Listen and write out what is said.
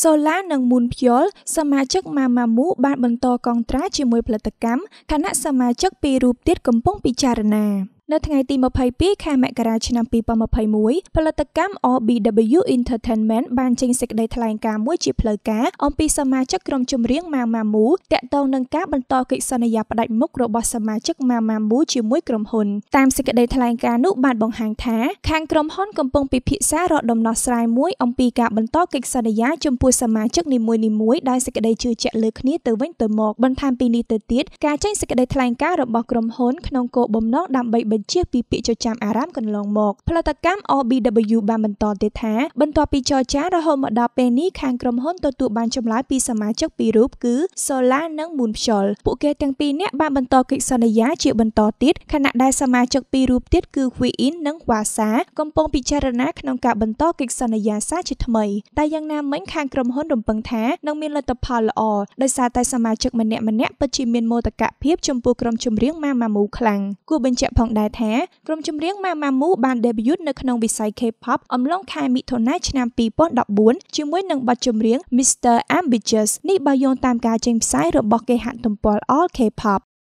សូឡានិងមូនភ្យល់សមាជិកម៉ាម៉ាមូបាន បន្តកងត្រាជាមួយផលិតកម្មខណៈសមាជិកពីររូបទៀតកំពុងពិចារណានៅថ្ងៃទី22ខែមករាឆ្នាំ2021ផលិតកម្ម OBW Entertainment បានចេញសេចក្តីថ្លែងការណ៍មួយជាផ្លូវការអំពីសមាជិកក្រុមចម្រៀង Mama Moo តាក់ទងនឹងការបន្តកិច្ចសន្យាផ្តាច់មុខរបស់សមាជិក Mama Moo ជាមួយក្រុមហ៊ុនតាមសេចក្តីថ្លែងការណ៍នោះបានបង្ហាញថាខាងក្រុមហ៊ុនកំពុងពិភាក្សារកដំណោះស្រាយមួយអំពីការបន្តកិច្ចសន្យាចំពោះសមាជិកនីមួយៗដោយសេចក្តីជឿជាក់លើគ្នាទៅវិញទៅមកបន្ថែមពីនេះទៅទៀតការចេញសេចក្តីថ្លែងការណ៍របស់ក្រុមហ៊ុនក្នុងគោលបំណងដើម្បីបញ្បញ្ជាពីពាក្យចចាមអារ៉ាមកន្លងមកផលិតកម្ម OBW បានបន្តទៀតថា បន្ទាប់ពីចរចារហូតមកដល់ពេលនេះខាងក្រុមហ៊ុនទទួលបានចម្លើយពីសមាជិកពីររូបគឺ Solar និង Moonpshol ពួកគេទាំងពីរនាក់បានបន្តកិច្ចសន្យាជាបន្តទៀតខណៈដែលសមាជិកពីររូបទៀតគឺ Queen និង Wasa កំពុងពិចារណាក្នុងការបន្តកិច្ចសន្យាសាជាថ្មីតែយ៉ាងណាមិញខាងក្រុមហ៊ុនរំពឹងថានឹងមានលទ្ធផលល្អដោយសារតែសមាជិកម្នាក់ៗពិតជាមានមោទកភាពចំពោះក្រុមចម្រៀង Mamamoo ខ្លាំងគួរបញ្ជាក់ផងដែរដែរថាក្រុមចម្រៀង Mamamoo បាន debut នៅក្នុងវិស័យ K-pop អំឡុងខែមិថុនាឆ្នាំ2014ជាមួយនឹងបទចម្រៀង Mr. Ambitious នេះបើយោងតាមការចេញផ្សាយរបស់គេហទំព័រ All K-pop